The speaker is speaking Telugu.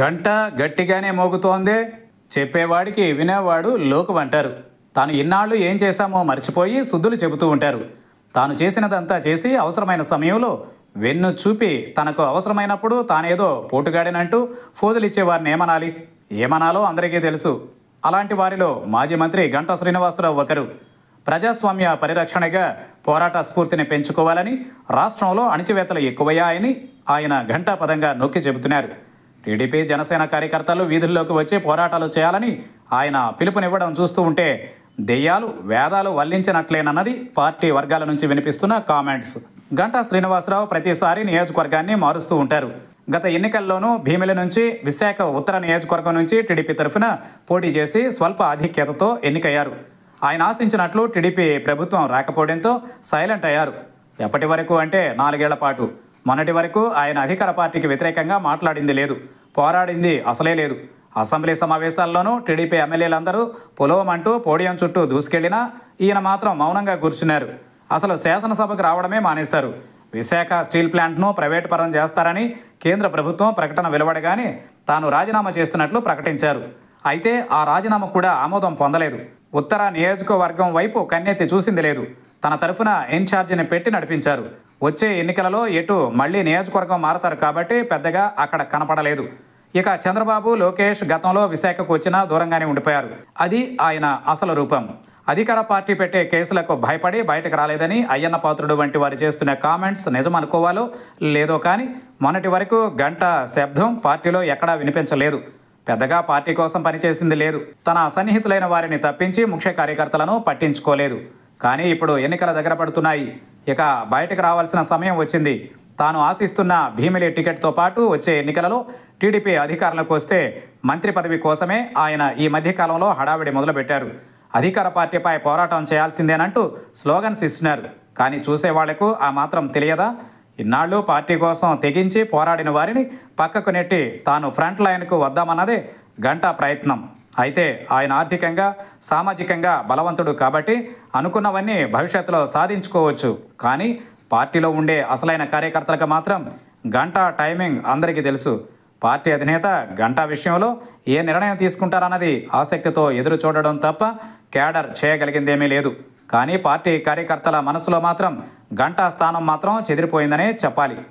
గంట గట్టిగానే మోగుతోంది చెప్పేవాడికి వినేవాడు లోకు అంటారు తాను ఇన్నాళ్ళు ఏం చేశామో మర్చిపోయి శుద్ధులు చెబుతూ ఉంటారు తాను చేసినదంతా చేసి అవసరమైన సమయంలో వెన్ను చూపి తనకు అవసరమైనప్పుడు తానేదో పోటుగాడినంటూ ఫోజులు ఇచ్చేవారిని ఏమనాలి ఏమనాలో అందరికీ తెలుసు అలాంటి వారిలో మాజీ మంత్రి గంట శ్రీనివాసరావు ఒకరు ప్రజాస్వామ్య పరిరక్షణగా పోరాట స్ఫూర్తిని పెంచుకోవాలని రాష్ట్రంలో అణిచివేతలు ఎక్కువయ్యాయని ఆయన పదంగా నొక్కి చెబుతున్నారు టీడీపీ జనసేన కార్యకర్తలు వీధుల్లోకి వచ్చి పోరాటాలు చేయాలని ఆయన పిలుపునివ్వడం చూస్తూ ఉంటే దెయ్యాలు వేదాలు వల్లించినట్లేనన్నది పార్టీ వర్గాల నుంచి వినిపిస్తున్న కామెంట్స్ గంటా శ్రీనివాసరావు ప్రతిసారి నియోజకవర్గాన్ని మారుస్తూ ఉంటారు గత ఎన్నికల్లోనూ భీమిల నుంచి విశాఖ ఉత్తర నియోజకవర్గం నుంచి టీడీపీ తరఫున పోటీ చేసి స్వల్ప ఆధిక్యతతో ఎన్నికయ్యారు ఆయన ఆశించినట్లు టీడీపీ ప్రభుత్వం రాకపోవడంతో సైలెంట్ అయ్యారు ఎప్పటి వరకు అంటే నాలుగేళ్ల పాటు మొన్నటి వరకు ఆయన అధికార పార్టీకి వ్యతిరేకంగా మాట్లాడింది లేదు పోరాడింది అసలే లేదు అసెంబ్లీ సమావేశాల్లోనూ టీడీపీ ఎమ్మెల్యేలందరూ పొలవమంటూ పోడియం చుట్టూ దూసుకెళ్లినా ఈయన మాత్రం మౌనంగా కూర్చున్నారు అసలు శాసనసభకు రావడమే మానేశారు విశాఖ స్టీల్ ప్లాంట్ను ప్రైవేటు పరం చేస్తారని కేంద్ర ప్రభుత్వం ప్రకటన వెలువడగానే తాను రాజీనామా చేస్తున్నట్లు ప్రకటించారు అయితే ఆ రాజీనామా కూడా ఆమోదం పొందలేదు ఉత్తర నియోజకవర్గం వైపు కన్నెత్తి చూసింది లేదు తన తరఫున ఇన్ఛార్జిని పెట్టి నడిపించారు వచ్చే ఎన్నికలలో ఎటు మళ్లీ నియోజకవర్గం మారతారు కాబట్టి పెద్దగా అక్కడ కనపడలేదు ఇక చంద్రబాబు లోకేష్ గతంలో విశాఖకు వచ్చినా దూరంగానే ఉండిపోయారు అది ఆయన అసలు రూపం అధికార పార్టీ పెట్టే కేసులకు భయపడి బయటకు రాలేదని అయ్యన్న పాత్రుడు వంటి వారు చేస్తున్న కామెంట్స్ నిజం అనుకోవాలో లేదో కానీ మొన్నటి వరకు గంట శబ్దం పార్టీలో ఎక్కడా వినిపించలేదు పెద్దగా పార్టీ కోసం పనిచేసింది లేదు తన సన్నిహితులైన వారిని తప్పించి ముఖ్య కార్యకర్తలను పట్టించుకోలేదు కానీ ఇప్పుడు ఎన్నికల దగ్గర పడుతున్నాయి ఇక బయటకు రావాల్సిన సమయం వచ్చింది తాను ఆశిస్తున్న భీమిలి టికెట్తో పాటు వచ్చే ఎన్నికలలో టీడీపీ అధికారంలోకి వస్తే మంత్రి పదవి కోసమే ఆయన ఈ మధ్యకాలంలో హడావిడి మొదలుపెట్టారు అధికార పార్టీపై పోరాటం చేయాల్సిందేనంటూ స్లోగన్స్ ఇస్తున్నారు కానీ చూసేవాళ్లకు ఆ మాత్రం తెలియదా ఇన్నాళ్ళు పార్టీ కోసం తెగించి పోరాడిన వారిని పక్కకు నెట్టి తాను ఫ్రంట్ లైన్కు వద్దామన్నదే గంటా ప్రయత్నం అయితే ఆయన ఆర్థికంగా సామాజికంగా బలవంతుడు కాబట్టి అనుకున్నవన్నీ భవిష్యత్తులో సాధించుకోవచ్చు కానీ పార్టీలో ఉండే అసలైన కార్యకర్తలకు మాత్రం గంట టైమింగ్ అందరికీ తెలుసు పార్టీ అధినేత గంటా విషయంలో ఏ నిర్ణయం తీసుకుంటారన్నది ఆసక్తితో ఎదురు చూడడం తప్ప క్యాడర్ చేయగలిగిందేమీ లేదు కానీ పార్టీ కార్యకర్తల మనసులో మాత్రం గంటా స్థానం మాత్రం చెదిరిపోయిందనే చెప్పాలి